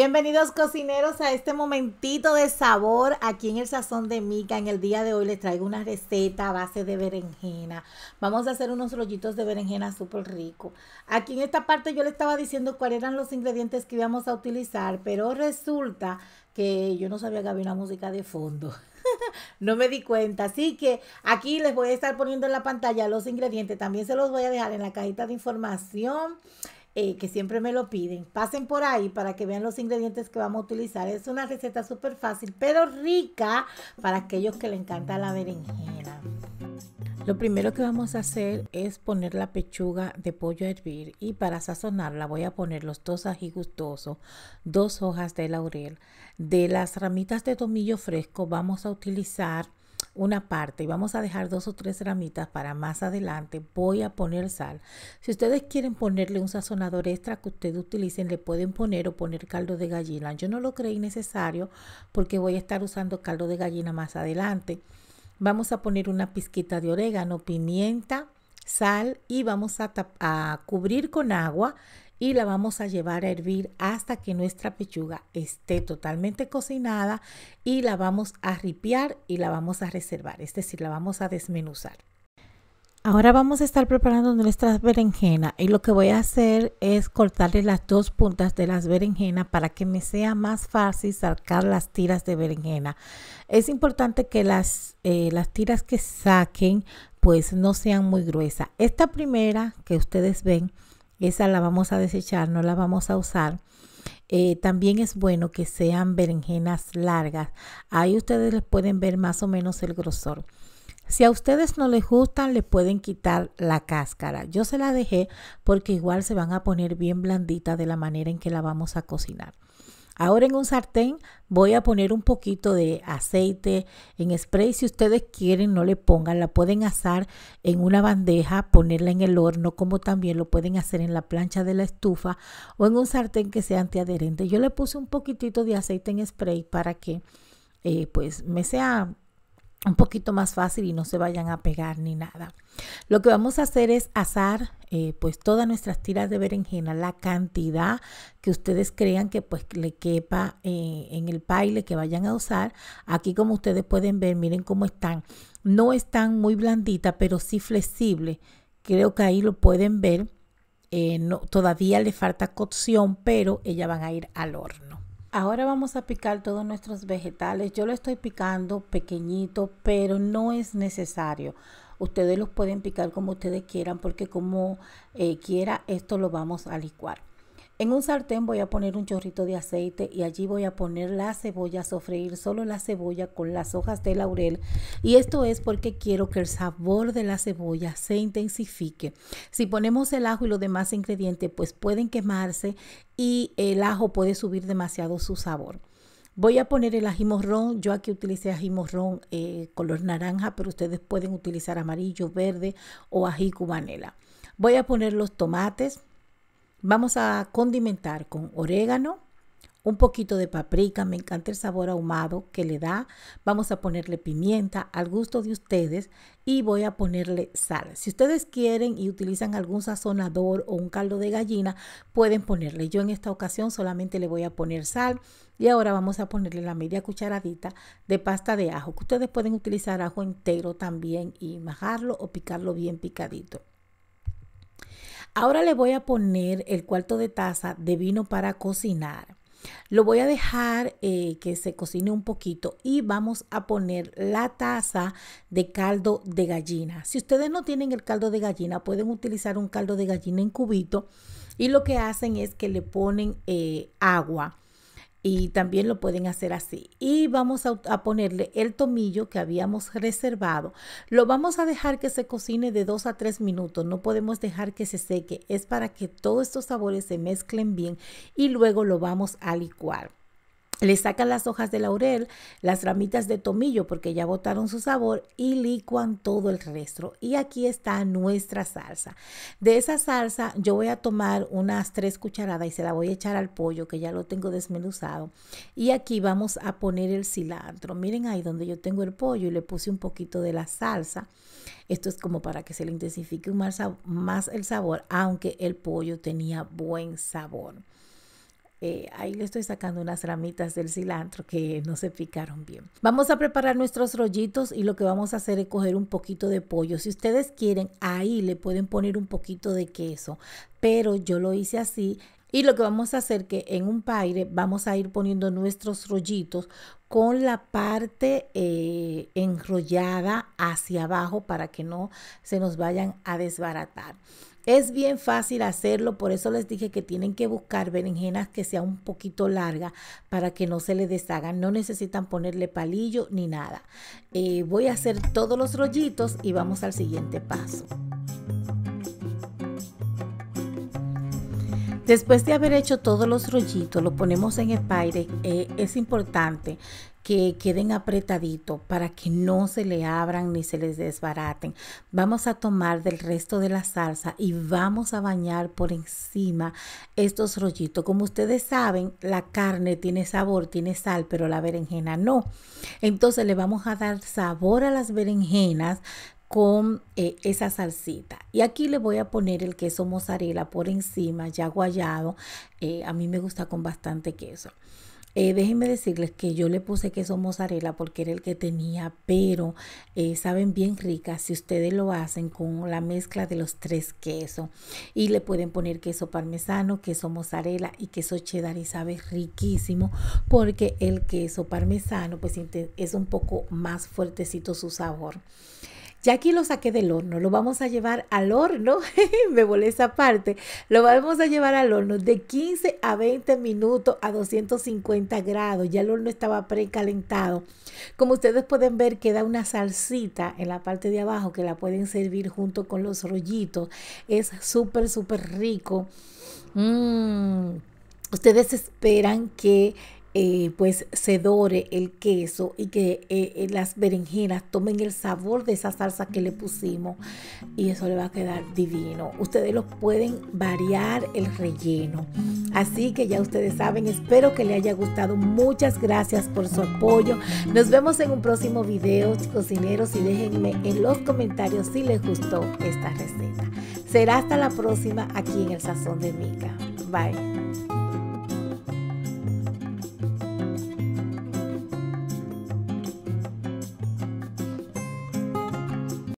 Bienvenidos cocineros a este momentito de sabor aquí en el Sazón de Mica. En el día de hoy les traigo una receta a base de berenjena. Vamos a hacer unos rollitos de berenjena súper rico. Aquí en esta parte yo le estaba diciendo cuáles eran los ingredientes que íbamos a utilizar, pero resulta que yo no sabía que había una música de fondo no me di cuenta. Así que aquí les voy a estar poniendo en la pantalla los ingredientes. También se los voy a dejar en la cajita de información eh, que siempre me lo piden. Pasen por ahí para que vean los ingredientes que vamos a utilizar. Es una receta súper fácil, pero rica para aquellos que le encanta la berenjena. Lo primero que vamos a hacer es poner la pechuga de pollo a hervir y para sazonarla voy a poner los dos ají gustosos, dos hojas de laurel. De las ramitas de tomillo fresco vamos a utilizar una parte y vamos a dejar dos o tres ramitas para más adelante. Voy a poner sal. Si ustedes quieren ponerle un sazonador extra que ustedes utilicen, le pueden poner o poner caldo de gallina. Yo no lo creí necesario porque voy a estar usando caldo de gallina más adelante. Vamos a poner una pizquita de orégano, pimienta, sal y vamos a, a cubrir con agua y la vamos a llevar a hervir hasta que nuestra pechuga esté totalmente cocinada y la vamos a ripiar y la vamos a reservar, es decir, la vamos a desmenuzar. Ahora vamos a estar preparando nuestra berenjena. y lo que voy a hacer es cortarle las dos puntas de las berenjenas para que me sea más fácil sacar las tiras de berenjena. Es importante que las, eh, las tiras que saquen pues no sean muy gruesas. Esta primera que ustedes ven esa la vamos a desechar, no la vamos a usar. Eh, también es bueno que sean berenjenas largas. Ahí ustedes les pueden ver más o menos el grosor. Si a ustedes no les gustan, le pueden quitar la cáscara. Yo se la dejé porque igual se van a poner bien blandita de la manera en que la vamos a cocinar. Ahora en un sartén voy a poner un poquito de aceite en spray. Si ustedes quieren, no le pongan. La pueden asar en una bandeja, ponerla en el horno, como también lo pueden hacer en la plancha de la estufa o en un sartén que sea antiadherente. Yo le puse un poquitito de aceite en spray para que eh, pues me sea un poquito más fácil y no se vayan a pegar ni nada. Lo que vamos a hacer es asar eh, pues todas nuestras tiras de berenjena, la cantidad que ustedes crean que pues le quepa eh, en el paile que vayan a usar. Aquí como ustedes pueden ver, miren cómo están. No están muy blanditas, pero sí flexibles. Creo que ahí lo pueden ver. Eh, no, todavía le falta cocción, pero ellas van a ir al horno. Ahora vamos a picar todos nuestros vegetales. Yo lo estoy picando pequeñito, pero no es necesario. Ustedes los pueden picar como ustedes quieran porque como eh, quiera esto lo vamos a licuar. En un sartén voy a poner un chorrito de aceite y allí voy a poner la cebolla, sofreír solo la cebolla con las hojas de laurel. Y esto es porque quiero que el sabor de la cebolla se intensifique. Si ponemos el ajo y los demás ingredientes, pues pueden quemarse y el ajo puede subir demasiado su sabor. Voy a poner el ají morrón. Yo aquí utilicé ají morrón eh, color naranja, pero ustedes pueden utilizar amarillo, verde o ají cubanela. Voy a poner los tomates Vamos a condimentar con orégano, un poquito de paprika, me encanta el sabor ahumado que le da. Vamos a ponerle pimienta al gusto de ustedes y voy a ponerle sal. Si ustedes quieren y utilizan algún sazonador o un caldo de gallina, pueden ponerle. Yo en esta ocasión solamente le voy a poner sal y ahora vamos a ponerle la media cucharadita de pasta de ajo, ustedes pueden utilizar ajo entero también y majarlo o picarlo bien picadito. Ahora le voy a poner el cuarto de taza de vino para cocinar. Lo voy a dejar eh, que se cocine un poquito y vamos a poner la taza de caldo de gallina. Si ustedes no tienen el caldo de gallina, pueden utilizar un caldo de gallina en cubito y lo que hacen es que le ponen eh, agua y también lo pueden hacer así. Y vamos a, a, ponerle el tomillo que habíamos reservado. Lo vamos a dejar que se cocine de 2 a 3 minutos. No podemos dejar que se seque. Es para que todos estos sabores se mezclen bien y luego lo vamos a licuar. Le sacan las hojas de laurel, las ramitas de tomillo porque ya botaron su sabor y licuan todo el resto. Y aquí está nuestra salsa. De esa salsa yo voy a tomar unas tres cucharadas y se la voy a echar al pollo que ya lo tengo desmenuzado. Y aquí vamos a poner el cilantro. Miren ahí donde yo tengo el pollo y le puse un poquito de la salsa. Esto es como para que se le intensifique más, más el sabor, aunque el pollo tenía buen sabor. Eh, ahí le estoy sacando unas ramitas del cilantro que no se picaron bien. Vamos a preparar nuestros rollitos y lo que vamos a hacer es coger un poquito de pollo. Si ustedes quieren, ahí le pueden poner un poquito de queso, pero yo lo hice así. Y lo que vamos a hacer que en un paire vamos a ir poniendo nuestros rollitos con la parte eh, enrollada hacia abajo para que no se nos vayan a desbaratar. Es bien fácil hacerlo, por eso les dije que tienen que buscar berenjenas que sea un poquito larga para que no se les deshagan. No necesitan ponerle palillo ni nada. Eh, voy a hacer todos los rollitos y vamos al siguiente paso. Después de haber hecho todos los rollitos, lo ponemos en el aire. Eh, es importante que queden apretaditos para que no se le abran ni se les desbaraten. Vamos a tomar del resto de la salsa y vamos a bañar por encima estos rollitos. Como ustedes saben, la carne tiene sabor, tiene sal, pero la berenjena no. Entonces le vamos a dar sabor a las berenjenas con eh, esa salsita. Y aquí le voy a poner el queso mozzarella por encima, ya guayado. Eh, a mí me gusta con bastante queso. Eh, déjenme decirles que yo le puse queso mozzarella porque era el que tenía, pero saben bien ricas si ustedes lo hacen con la mezcla de los tres quesos. Y le pueden poner queso parmesano, queso mozzarella y queso cheddar y sabe riquísimo porque el queso parmesano pues es un poco más fuertecito su sabor. Ya aquí lo saqué del horno, lo vamos a llevar al horno, me volé esa parte, lo vamos a llevar al horno de 15 a 20 minutos a 250 grados, ya el horno estaba precalentado. Como ustedes pueden ver, queda una salsita en la parte de abajo que la pueden servir junto con los rollitos, es súper, súper rico. Mm, ustedes esperan que eh, pues se dore el queso y que eh, eh, las berenjenas tomen el sabor de esa salsa que le pusimos y eso le va a quedar divino. Ustedes lo pueden variar el relleno. Así que ya ustedes saben, espero que les haya gustado. Muchas gracias por su apoyo. Nos vemos en un próximo video, cocineros, y déjenme en los comentarios si les gustó esta receta. Será hasta la próxima aquí en El Sazón de Mica. Bye.